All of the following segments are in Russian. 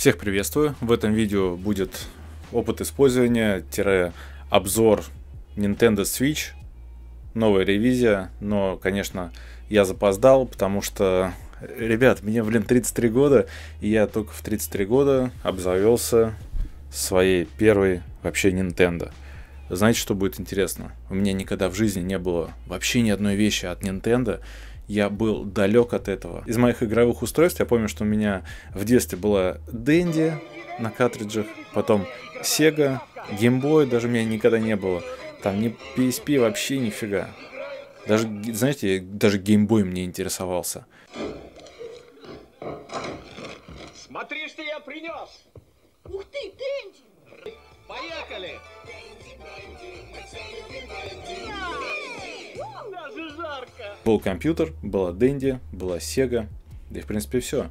Всех приветствую. В этом видео будет опыт использования-обзор Nintendo Switch. Новая ревизия, но, конечно, я запоздал, потому что, ребят, мне, блин, 33 года, и я только в 33 года обзавелся своей первой вообще Nintendo. Знаете, что будет интересно? У меня никогда в жизни не было вообще ни одной вещи от Nintendo, я был далек от этого. Из моих игровых устройств я помню, что у меня в детстве была Dendy на картриджах, потом Sega, Game Boy даже у меня никогда не было. Там ни PSP вообще нифига. Даже, знаете, даже Game Boy мне интересовался. Смотри, что я принес! Ух ты, Дэнди! Поехали! Дэнди, Дэнди, мы целый Дэнди! Был компьютер, была Dendy, была Sega, да и в принципе все.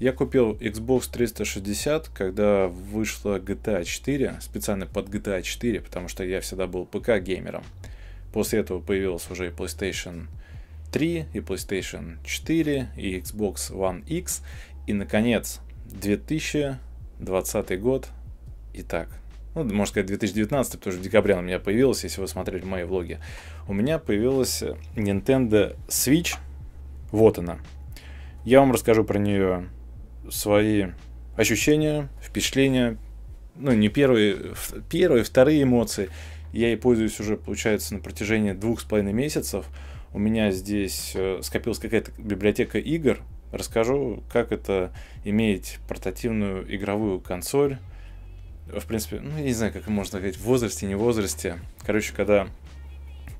Я купил Xbox 360, когда вышла GTA 4, специально под GTA 4, потому что я всегда был ПК-геймером. После этого появилась уже и PlayStation 3, и PlayStation 4, и Xbox One X. И, наконец, 2020 год. Итак, ну, можно сказать, 2019, потому что в декабре у меня появилась, если вы смотрели мои влоги. У меня появилась Nintendo Switch. Вот она. Я вам расскажу про нее свои ощущения, впечатления, ну, не первые, первые, вторые эмоции. Я ей пользуюсь уже, получается, на протяжении двух с половиной месяцев. У меня здесь э, скопилась какая-то библиотека игр. Расскажу, как это иметь портативную игровую консоль, в принципе, ну, я не знаю, как можно сказать, в возрасте, не в возрасте. Короче, когда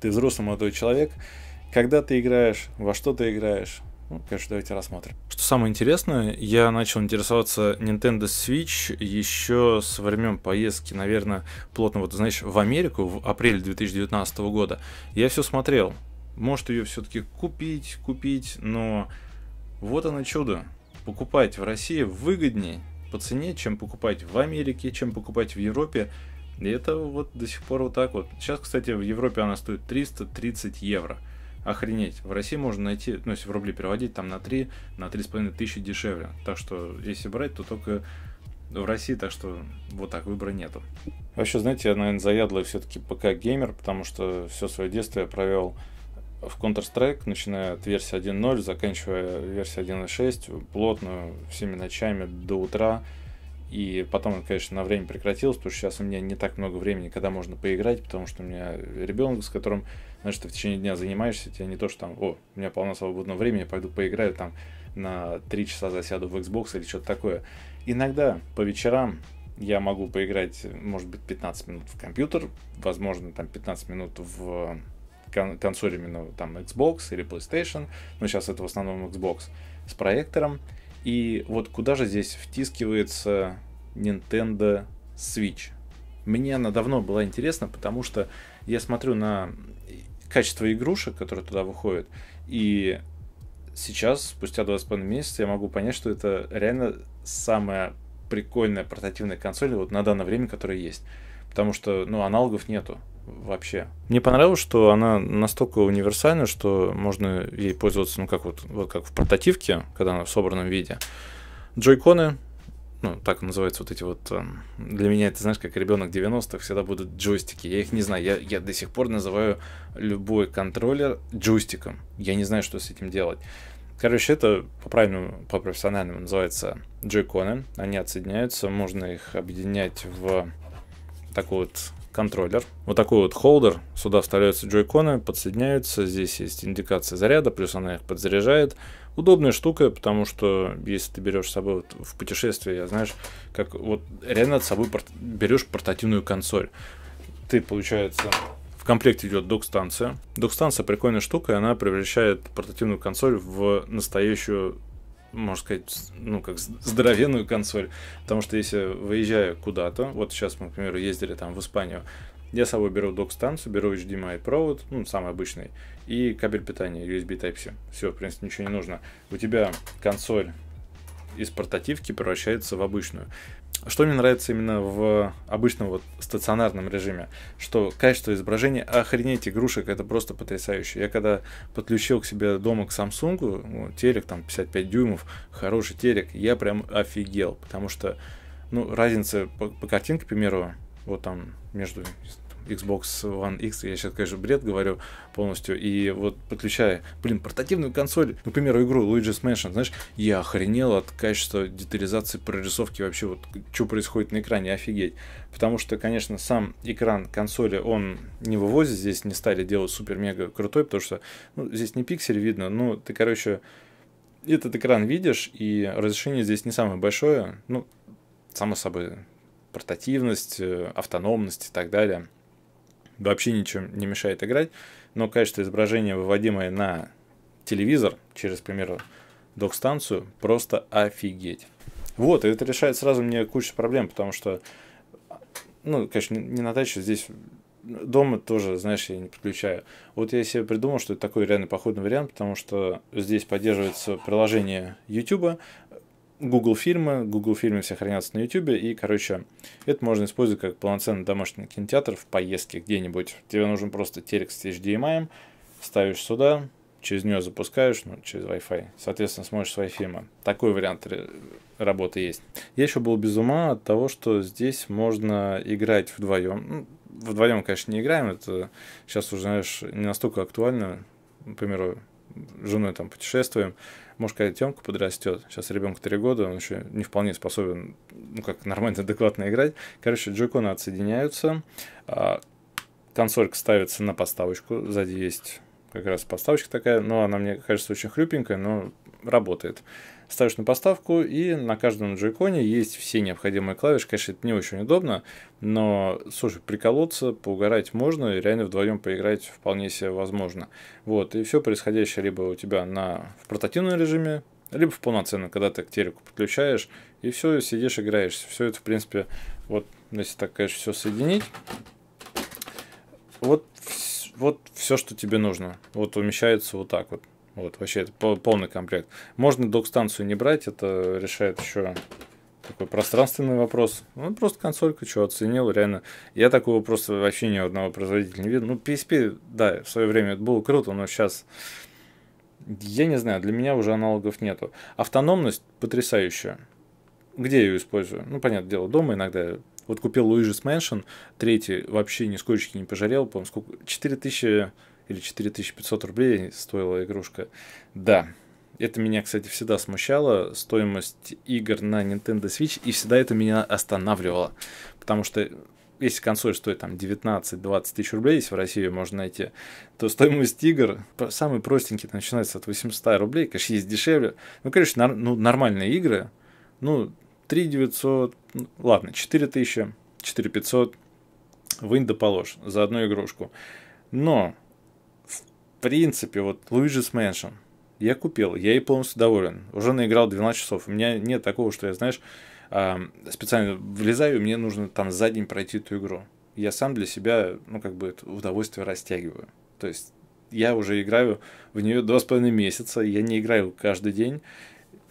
ты взрослый молодой человек, когда ты играешь, во что ты играешь, ну, конечно, давайте рассмотрим. Что самое интересное, я начал интересоваться Nintendo Switch еще со времен поездки, наверное, плотно, вот, знаешь, в Америку в апреле 2019 года. Я все смотрел. Может, ее все-таки купить, купить, но вот оно чудо. Покупать в России выгоднее, по цене, чем покупать в Америке, чем покупать в Европе. И это вот до сих пор вот так вот. Сейчас, кстати, в Европе она стоит 330 евро. Охренеть. В России можно найти, ну, если в рубли переводить, там на 3, на 3,5 тысячи дешевле. Так что, если брать, то только в России, так что вот так выбора нету. Вообще, знаете, я, наверное, заядлый все-таки ПК-геймер, потому что все свое детство я провел в Counter-Strike, начиная от версии 1.0, заканчивая версией 1.6, плотно, всеми ночами до утра. И потом, конечно, на время прекратилось, потому что сейчас у меня не так много времени, когда можно поиграть, потому что у меня ребенок, с которым, знаешь, ты в течение дня занимаешься, тебе не то, что там, о, у меня полно свободного времени, пойду поиграю там на 3 часа засяду в Xbox или что-то такое. Иногда по вечерам я могу поиграть, может быть, 15 минут в компьютер, возможно, там 15 минут в кон- консоль именно там Xbox или PlayStation, но сейчас это в основном Xbox с проектором. И вот куда же здесь втискивается Nintendo Switch? Мне она давно была интересна, потому что я смотрю на качество игрушек, которые туда выходят, и сейчас, спустя 2,5 месяца, я могу понять, что это реально самая прикольная портативная консоль вот на данное время, которая есть. Потому что, ну, аналогов нету вообще. Мне понравилось, что она настолько универсальна, что можно ей пользоваться, ну, как вот, вот как в портативке, когда она в собранном виде. Джойконы, ну, так называются вот эти вот... Эм, для меня это, знаешь, как ребенок 90-х, всегда будут джойстики. Я их не знаю. Я, я до сих пор называю любой контроллер джойстиком. Я не знаю, что с этим делать. Короче, это по правильному, по профессиональному называется джойконы. Они отсоединяются, можно их объединять в такой вот контроллер. Вот такой вот холдер. Сюда вставляются джойконы, подсоединяются. Здесь есть индикация заряда, плюс она их подзаряжает. Удобная штука, потому что если ты берешь с собой вот в путешествие, я знаешь, как вот реально с собой порт берешь портативную консоль. Ты, получается, в комплекте идет док-станция. Док-станция прикольная штука, и она превращает портативную консоль в настоящую можно сказать, ну, как здоровенную консоль. Потому что если выезжаю куда-то, вот сейчас мы, к примеру, ездили там в Испанию, я с собой беру док-станцию, беру HDMI провод, ну, самый обычный, и кабель питания USB Type-C. Все, в принципе, ничего не нужно. У тебя консоль из портативки превращается в обычную. Что мне нравится именно в обычном вот стационарном режиме, что качество изображения, охренеть, игрушек, это просто потрясающе. Я когда подключил к себе дома к Samsung, ну, телек там 55 дюймов, хороший телек, я прям офигел, потому что, ну, разница по, по картинке, к примеру, вот там между Xbox One X, я сейчас, конечно, бред говорю полностью, и вот подключая, блин, портативную консоль, например, игру Luigi's Mansion, знаешь, я охренел от качества детализации, прорисовки вообще, вот, что происходит на экране, офигеть. Потому что, конечно, сам экран консоли, он не вывозит, здесь не стали делать супер-мега крутой, потому что, ну, здесь не пиксель видно, ну, ты, короче, этот экран видишь, и разрешение здесь не самое большое, ну, само собой, портативность, э, автономность и так далее – вообще ничем не мешает играть. Но качество изображения, выводимое на телевизор через, к примеру, док-станцию, просто офигеть. Вот, и это решает сразу мне кучу проблем, потому что, ну, конечно, не на даче, здесь дома тоже, знаешь, я не подключаю. Вот я себе придумал, что это такой реально походный вариант, потому что здесь поддерживается приложение YouTube, Google фильмы, Google фильмы все хранятся на YouTube, и, короче, это можно использовать как полноценный домашний кинотеатр в поездке где-нибудь. Тебе нужен просто телек с HDMI, ставишь сюда, через нее запускаешь, ну, через Wi-Fi, соответственно, смотришь свои фильмы. Такой вариант работы есть. Я еще был без ума от того, что здесь можно играть вдвоем. Ну, вдвоем, конечно, не играем, это сейчас уже, знаешь, не настолько актуально. Например, женой там путешествуем, может, когда Тёмка подрастет, сейчас ребенку 3 года, он еще не вполне способен, ну, как нормально, адекватно играть. Короче, джойконы отсоединяются, а, консолька ставится на поставочку сзади есть как раз поставочка такая, но она, мне кажется, очень хрюпенькая, но работает ставишь на поставку, и на каждом джойконе есть все необходимые клавиши. Конечно, это не очень удобно, но, слушай, приколоться, поугарать можно, и реально вдвоем поиграть вполне себе возможно. Вот, и все происходящее либо у тебя на, в портативном режиме, либо в полноценном, когда ты к телеку подключаешь, и все, сидишь, играешь. Все это, в принципе, вот, если так, конечно, все соединить, вот, вот все, что тебе нужно. Вот умещается вот так вот. Вот, вообще, это полный комплект. Можно док-станцию не брать, это решает еще такой пространственный вопрос. Ну, просто консолька, что оценил, реально. Я такого просто вообще ни одного производителя не видел. Ну, PSP, да, в свое время это было круто, но сейчас... Я не знаю, для меня уже аналогов нету. Автономность потрясающая. Где я ее использую? Ну, понятное дело, дома иногда. Вот купил Luigi's Mansion, третий вообще ни скоречки не пожарел, по-моему, сколько... 4000 или 4500 рублей стоила игрушка. Да, это меня, кстати, всегда смущало, стоимость игр на Nintendo Switch, и всегда это меня останавливало. Потому что если консоль стоит там 19-20 тысяч рублей, если в России можно найти, то стоимость игр, самый простенький, начинается от 800 рублей, конечно, есть дешевле. Ну, конечно, нар- ну, нормальные игры, ну, 3 900, ну, ладно, 4 тысячи, 4 500, вынь да положь за одну игрушку. Но принципе, вот Luigi's Mansion, я купил, я и полностью доволен. Уже наиграл 12 часов. У меня нет такого, что я, знаешь, специально влезаю, мне нужно там за день пройти эту игру. Я сам для себя, ну, как бы, это удовольствие растягиваю. То есть я уже играю в нее два с половиной месяца, я не играю каждый день,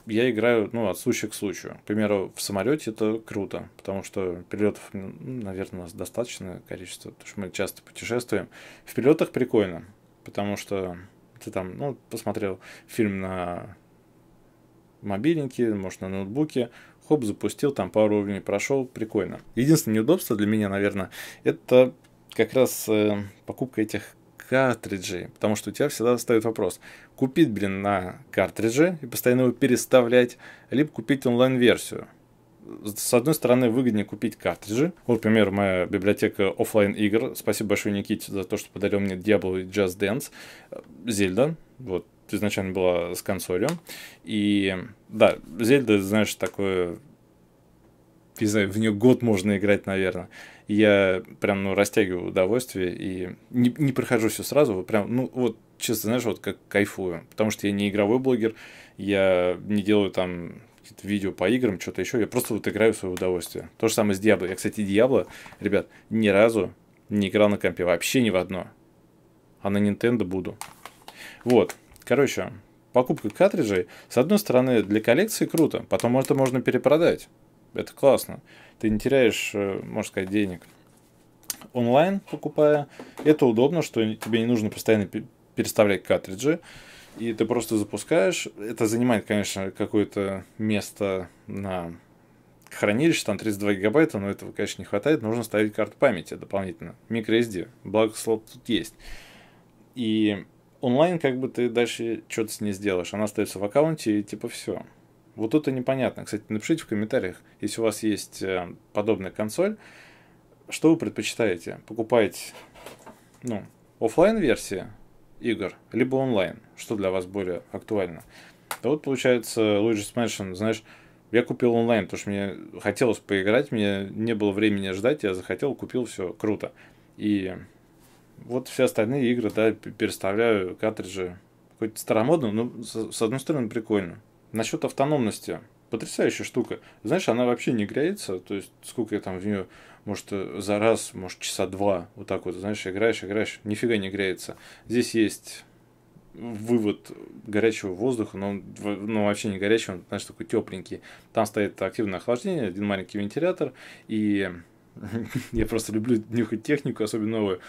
я играю, ну, от случая к случаю. К примеру, в самолете это круто, потому что перелетов, ну, наверное, у нас достаточное количество, потому что мы часто путешествуем. В перелетах прикольно, потому что ты там, ну, посмотрел фильм на мобильнике, может, на ноутбуке, хоп, запустил, там пару уровней прошел, прикольно. Единственное неудобство для меня, наверное, это как раз э, покупка этих картриджей, потому что у тебя всегда встает вопрос, купить, блин, на картридже и постоянно его переставлять, либо купить онлайн-версию – с одной стороны, выгоднее купить картриджи. Вот, например, моя библиотека офлайн игр. Спасибо большое Никите за то, что подарил мне Diablo и Just Dance. Зельда. Вот, изначально была с консолью. И да, Зельда, знаешь, такое... Не знаю, в нее год можно играть, наверное. Я прям, ну, растягиваю удовольствие и не, не прохожу все сразу. Прям, ну, вот, честно, знаешь, вот как кайфую. Потому что я не игровой блогер, я не делаю там какие-то видео по играм, что-то еще. Я просто вот играю в свое удовольствие. То же самое с Диабло. Я, кстати, Диабло, ребят, ни разу не играл на компе. Вообще ни в одно. А на Nintendo буду. Вот. Короче, покупка картриджей, с одной стороны, для коллекции круто. Потом это можно перепродать. Это классно. Ты не теряешь, э, можно сказать, денег онлайн покупая. Это удобно, что тебе не нужно постоянно переставлять картриджи и ты просто запускаешь. Это занимает, конечно, какое-то место на хранилище, там 32 гигабайта, но этого, конечно, не хватает. Нужно ставить карту памяти дополнительно, microSD. Благо, слот тут есть. И онлайн как бы ты дальше что-то с ней сделаешь. Она остается в аккаунте и типа все. Вот это непонятно. Кстати, напишите в комментариях, если у вас есть э, подобная консоль, что вы предпочитаете? Покупать, ну, офлайн версии игр, либо онлайн, что для вас более актуально. А вот получается Luigi's Mansion, знаешь, я купил онлайн, потому что мне хотелось поиграть, мне не было времени ждать, я захотел, купил, все, круто. И вот все остальные игры, да, переставляю картриджи. Хоть старомодно, но с одной стороны прикольно. Насчет автономности. Потрясающая штука. Знаешь, она вообще не греется, то есть сколько я там в нее может, э, за раз, может, часа два, вот так вот, знаешь, играешь, играешь, нифига не греется. Здесь есть вывод горячего воздуха, но он ну, вообще не горячий, он, знаешь, такой тепленький. Там стоит активное охлаждение, один маленький вентилятор, и я просто люблю нюхать технику, особенно новую.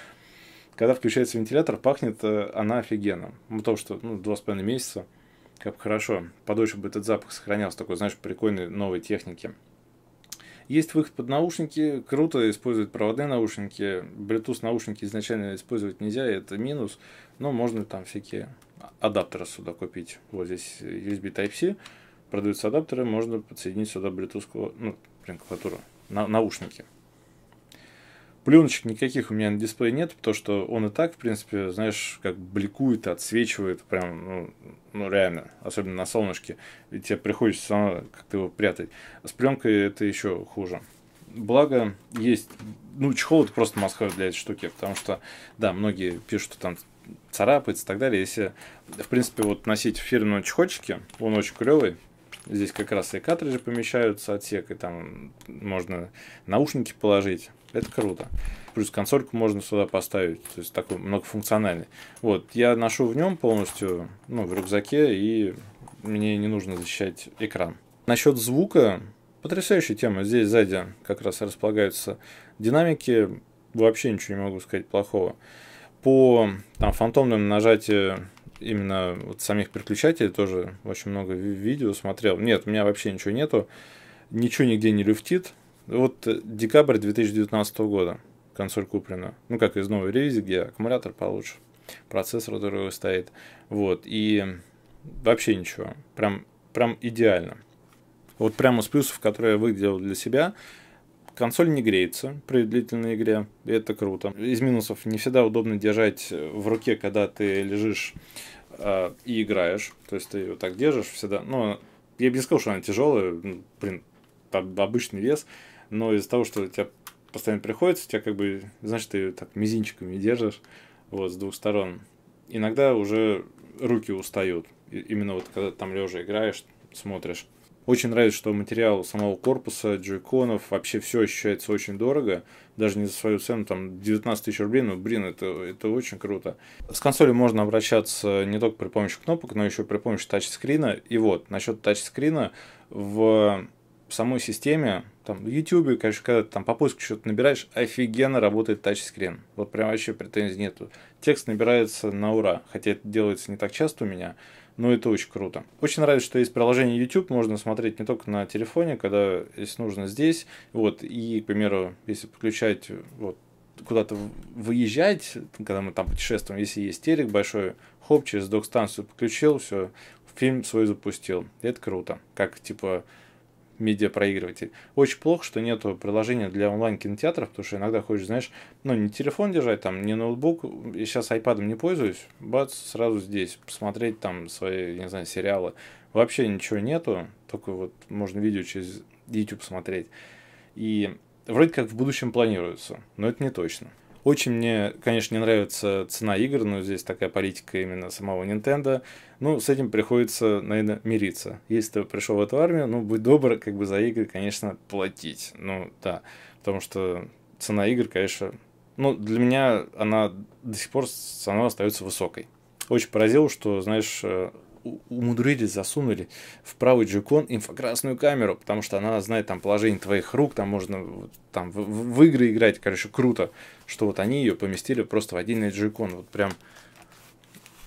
Когда включается вентилятор, пахнет э, она офигенно. Ну, то, что, ну, два с половиной месяца, как хорошо. Подольше бы этот запах сохранялся, такой, знаешь, прикольной новой техники. Есть выход под наушники, круто использовать проводные наушники. Bluetooth наушники изначально использовать нельзя, это минус. Но можно там всякие адаптеры сюда купить. Вот здесь USB Type-C, продаются адаптеры, можно подсоединить сюда Bluetooth, ну, блин, клавиатуру, на, наушники. Пленочек никаких у меня на дисплее нет, потому что он и так, в принципе, знаешь, как бликует, отсвечивает прям, ну, ну реально, особенно на солнышке. И тебе приходится сама как-то его прятать. с пленкой это еще хуже. Благо, есть, ну, чехол это просто Москва для этой штуки, потому что, да, многие пишут, что там царапается и так далее. Если, в принципе, вот носить фирменные чехольчики, он очень клевый, Здесь как раз и картриджи помещаются, отсек, и там можно наушники положить. Это круто. Плюс консольку можно сюда поставить, то есть такой многофункциональный. Вот, я ношу в нем полностью, ну, в рюкзаке, и мне не нужно защищать экран. Насчет звука, потрясающая тема. Здесь сзади как раз располагаются динамики, вообще ничего не могу сказать плохого. По там, фантомным нажатию именно вот самих переключателей тоже очень много видео смотрел. Нет, у меня вообще ничего нету. Ничего нигде не люфтит. Вот э, декабрь 2019 года консоль куплена. Ну, как из новой ревизии, где аккумулятор получше, процессор который стоит. Вот, и вообще ничего. Прям, прям идеально. Вот прямо с плюсов, которые я выделил для себя, консоль не греется при длительной игре, и это круто. Из минусов не всегда удобно держать э, в руке, когда ты лежишь э, и играешь. То есть ты ее так держишь всегда. Ну, я бы не сказал, что она тяжелая, ну, блин, обычный вес но из-за того, что тебя постоянно приходится, тебя как бы, знаешь, ты так мизинчиками держишь, вот, с двух сторон. Иногда уже руки устают, именно вот когда там лежа играешь, смотришь. Очень нравится, что материал самого корпуса, джойконов, вообще все ощущается очень дорого. Даже не за свою цену, там 19 тысяч рублей, но, блин, это, это очень круто. С консолью можно обращаться не только при помощи кнопок, но еще при помощи тачскрина. И вот, насчет тачскрина, в самой системе, там, в YouTube, конечно, когда ты там по поиску что-то набираешь, офигенно работает тачскрин. Вот прям вообще претензий нету. Текст набирается на ура, хотя это делается не так часто у меня, но это очень круто. Очень нравится, что есть приложение YouTube, можно смотреть не только на телефоне, когда, если нужно, здесь. Вот, и, к примеру, если подключать вот куда-то выезжать, когда мы там путешествуем, если есть телек большой, хоп, через док-станцию подключил, все, фильм свой запустил. это круто. Как, типа, медиапроигрыватель. Очень плохо, что нету приложения для онлайн-кинотеатров, потому что иногда хочешь, знаешь, ну, не телефон держать, там, не ноутбук, я сейчас айпадом не пользуюсь, бац, сразу здесь, посмотреть там свои, не знаю, сериалы. Вообще ничего нету, только вот можно видео через YouTube смотреть. И вроде как в будущем планируется, но это не точно. Очень мне, конечно, не нравится цена игр, но здесь такая политика именно самого Nintendo. Ну, с этим приходится, наверное, мириться. Если ты пришел в эту армию, ну, будь добр, как бы за игры, конечно, платить. Ну, да, потому что цена игр, конечно, ну, для меня она до сих пор цена остается высокой. Очень поразил, что, знаешь, э, умудрились, засунули в правый джекон инфокрасную камеру, потому что она знает там положение твоих рук, там можно там в, в игры играть, короче, круто, что вот они ее поместили просто в отдельный джекон, вот прям...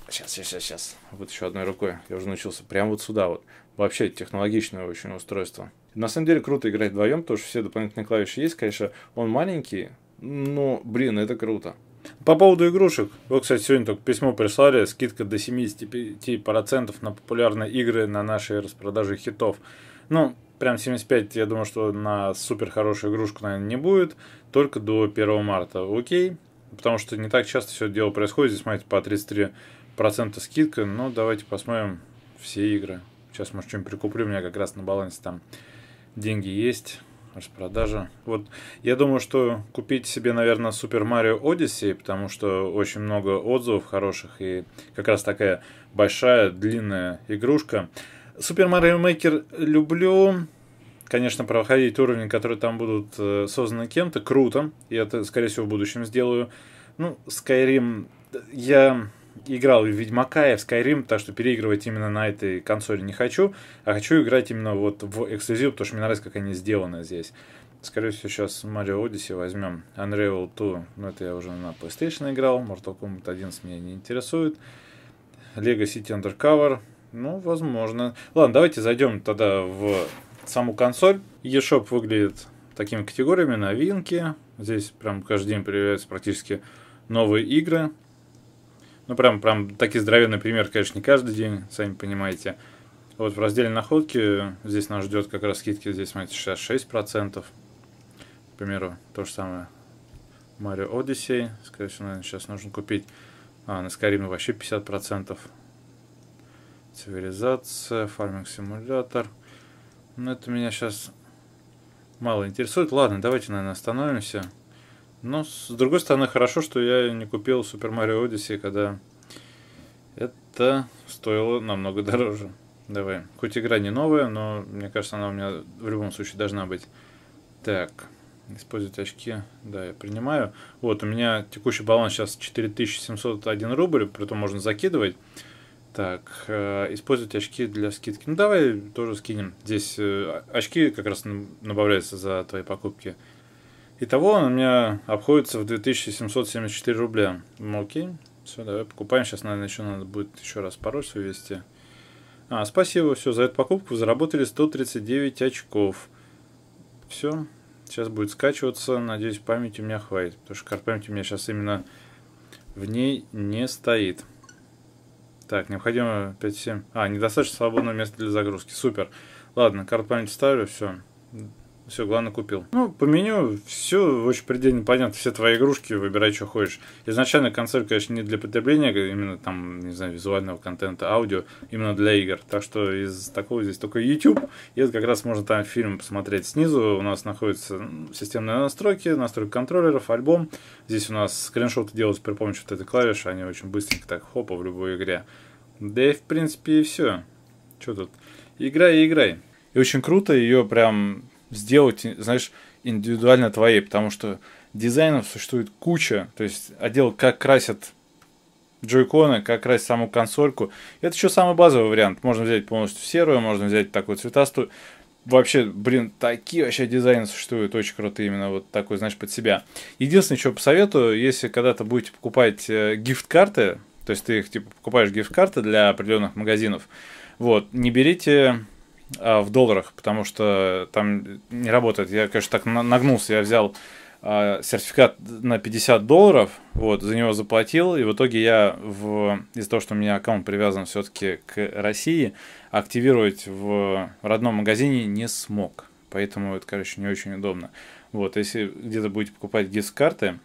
Сейчас, сейчас, сейчас, сейчас. Вот еще одной рукой. Я уже научился. прям вот сюда вот. Вообще технологичное очень устройство. На самом деле круто играть вдвоем, потому что все дополнительные клавиши есть. Конечно, он маленький, но, блин, это круто. По поводу игрушек. Вот, кстати, сегодня только письмо прислали. Скидка до 75% на популярные игры на нашей распродаже хитов. Ну, прям 75, я думаю, что на супер хорошую игрушку, наверное, не будет. Только до 1 марта. Окей. Потому что не так часто все дело происходит. Здесь, смотрите, по 33% скидка. Но ну, давайте посмотрим все игры. Сейчас, может, что-нибудь прикуплю. У меня как раз на балансе там деньги есть распродажа. Вот я думаю, что купить себе, наверное, Super Mario Odyssey, потому что очень много отзывов хороших и как раз такая большая, длинная игрушка. Super Mario Maker люблю, конечно, проходить уровни, которые там будут э, созданы кем-то, круто. Я это, скорее всего, в будущем сделаю. Ну, Skyrim э, я играл в Ведьмака и в Skyrim, так что переигрывать именно на этой консоли не хочу, а хочу играть именно вот в эксклюзив, потому что мне нравится, как они сделаны здесь. Скорее всего, сейчас Mario Odyssey возьмем. Unravel 2, ну это я уже на PlayStation играл. Mortal Kombat 11 меня не интересует. Lego City Undercover, ну, возможно. Ладно, давайте зайдем тогда в саму консоль. eShop выглядит такими категориями, новинки. Здесь прям каждый день появляются практически новые игры. Ну, прям, прям таки здоровенный пример, конечно, не каждый день, сами понимаете. Вот в разделе находки здесь нас ждет как раз скидки, здесь, смотрите, сейчас 66%. К примеру, то же самое Mario Odyssey. Скорее всего, наверное, сейчас нужно купить. А, на Skyrim вообще 50%. Цивилизация, фарминг-симулятор. Но ну, это меня сейчас мало интересует. Ладно, давайте, наверное, остановимся. Но, ну, с другой стороны, хорошо, что я не купил Super Mario Odyssey, когда это стоило намного дороже. Давай. Хоть игра не новая, но мне кажется, она у меня в любом случае должна быть. Так, использовать очки. Да, я принимаю. Вот, у меня текущий баланс сейчас 4701 рубль, притом можно закидывать. Так, э, использовать очки для скидки. Ну, давай тоже скинем. Здесь э, очки как раз набавляются за твои покупки. Итого он у меня обходится в 2774 рубля. Окей. Все, давай покупаем. Сейчас, наверное, еще надо будет еще раз пароль свой ввести. А, спасибо, все, за эту покупку заработали 139 очков. Все, сейчас будет скачиваться. Надеюсь, память у меня хватит. Потому что карт памяти у меня сейчас именно в ней не стоит. Так, необходимо 5-7, А, недостаточно свободного места для загрузки. Супер. Ладно, карт памяти ставлю, все. Все, главное, купил. Ну, по меню все очень предельно понятно. Все твои игрушки, выбирай, что хочешь. Изначально консоль, конечно, не для потребления, а именно там, не знаю, визуального контента, аудио, именно для игр. Так что из такого здесь только YouTube. И это как раз можно там фильм посмотреть снизу. У нас находятся системные настройки, настройки контроллеров, альбом. Здесь у нас скриншоты делаются при помощи вот этой клавиши. Они очень быстренько так хопа в любой игре. Да и, в принципе, и все. Что тут? Играй и играй. И очень круто, ее прям сделать, знаешь, индивидуально твоей, потому что дизайнов существует куча, то есть отдел, как красят джойконы, как раз саму консольку. Это еще самый базовый вариант. Можно взять полностью серую, можно взять такую цветастую. Вообще, блин, такие вообще дизайны существуют очень крутые именно вот такой, знаешь, под себя. Единственное, что посоветую, если когда-то будете покупать э, гифт-карты, то есть ты их типа покупаешь гифт-карты для определенных магазинов, вот, не берите а, в долларах, потому что там не работает. Я, конечно, так нагнулся, я взял а, сертификат на 50 долларов, вот, за него заплатил, и в итоге я в... из-за того, что у меня аккаунт привязан все-таки к России, активировать в родном магазине не смог. Поэтому это, короче, не очень удобно. Вот, если где-то будете покупать гиз-карты,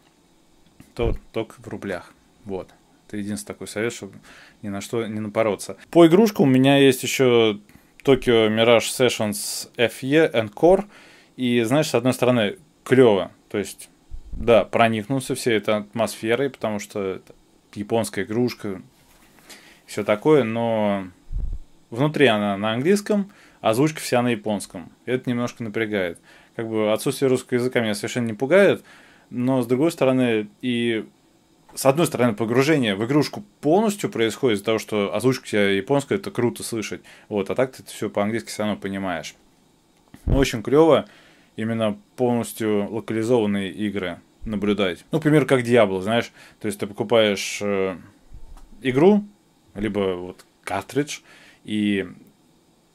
то только в рублях. Вот. Это единственный такой совет, чтобы ни на что не напороться. По игрушкам у меня есть еще Tokyo Mirage Sessions FE Encore. И, знаешь, с одной стороны, клево. То есть, да, проникнулся всей этой атмосферой, потому что это японская игрушка, все такое, но внутри она на английском, а озвучка вся на японском. Это немножко напрягает. Как бы отсутствие русского языка меня совершенно не пугает, но с другой стороны и с одной стороны, погружение в игрушку полностью происходит из-за того, что озвучка у тебя японская, это круто слышать. Вот, а так ты все по-английски все равно понимаешь. Ну, очень клево именно полностью локализованные игры наблюдать. Ну, например, как Diablo, знаешь, то есть ты покупаешь э, игру, либо вот картридж, и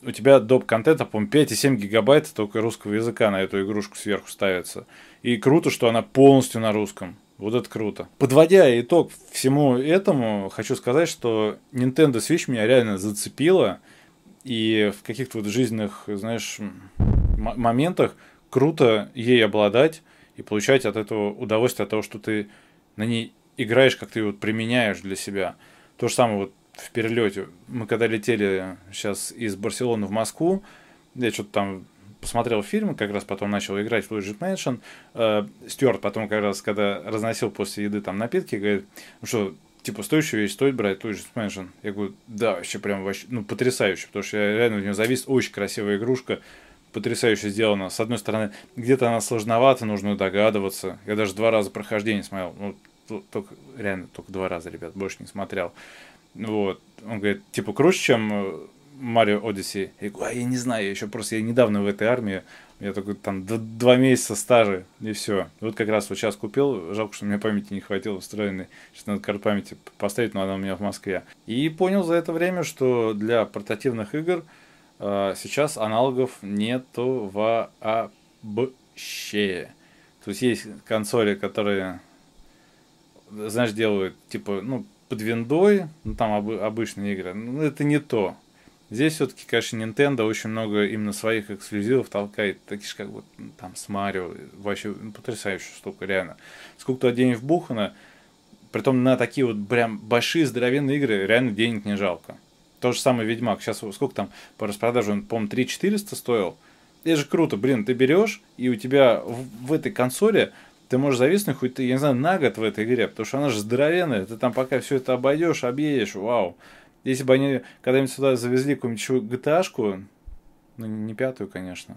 у тебя доп. контента, по-моему, 5,7 гигабайт только русского языка на эту игрушку сверху ставится. И круто, что она полностью на русском. Вот это круто. Подводя итог всему этому, хочу сказать, что Nintendo Switch меня реально зацепила. И в каких-то вот жизненных, знаешь, моментах круто ей обладать и получать от этого удовольствие, от того, что ты на ней играешь, как ты ее вот применяешь для себя. То же самое вот в перелете. Мы когда летели сейчас из Барселоны в Москву, я что-то там посмотрел фильм, как раз потом начал играть в Luigi Mansion. Э, Стюарт потом как раз, когда разносил после еды там напитки, говорит, ну что, типа, стоящую вещь стоит брать, Luigi's Mansion. Я говорю, да, вообще прям вообще, ну, потрясающе, потому что я реально в него завис, очень красивая игрушка, потрясающе сделана. С одной стороны, где-то она сложновата, нужно догадываться. Я даже два раза прохождение смотрел, ну, только, реально, только два раза, ребят, больше не смотрел. Вот. Он говорит, типа, круче, чем э, Марио Одиссей. Я говорю, а я не знаю, я еще просто я недавно в этой армии, я такой там два месяца стажи, и все. Вот как раз вот сейчас купил, жалко, что у меня памяти не хватило встроенной, сейчас надо карт памяти поставить, но она у меня в Москве. И понял за это время, что для портативных игр э, сейчас аналогов нету вообще. То есть есть консоли, которые, знаешь, делают типа, ну, под виндой, ну там об, обычные игры, ну это не то. Здесь все-таки, конечно, Nintendo очень много именно своих эксклюзивов толкает, такие же как вот там с Марио, вообще потрясающая штука, реально. сколько туда денег вбухано, притом на такие вот прям большие здоровенные игры реально денег не жалко. То же самое Ведьмак, сейчас сколько там по распродаже, он, по-моему, 3 400 стоил. Это же круто, блин, ты берешь, и у тебя в, в этой консоли ты можешь зависнуть хоть, я не знаю, на год в этой игре, потому что она же здоровенная, ты там пока все это обойдешь, объедешь, вау. Если бы они когда-нибудь сюда завезли какую-нибудь GTA-шку, ну не пятую, конечно,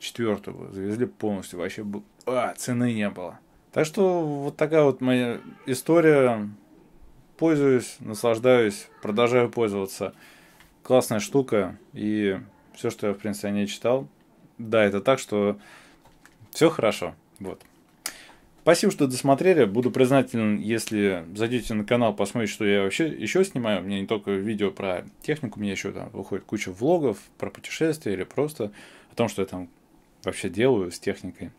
четвертую бы завезли полностью, вообще бы, а, цены не было. Так что вот такая вот моя история. Пользуюсь, наслаждаюсь, продолжаю пользоваться. Классная штука. И все, что я, в принципе, о ней читал. Да, это так, что все хорошо. Вот. Спасибо, что досмотрели. Буду признателен, если зайдете на канал, посмотрите, что я вообще еще снимаю. У меня не только видео про технику, у меня еще там выходит куча влогов про путешествия или просто о том, что я там вообще делаю с техникой.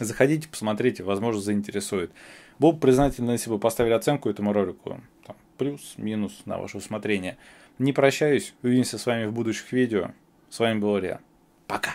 Заходите, посмотрите, возможно, заинтересует. Буду бы признателен, если вы поставили оценку этому ролику. плюс, минус на ваше усмотрение. Не прощаюсь. Увидимся с вами в будущих видео. С вами был Илья. Пока.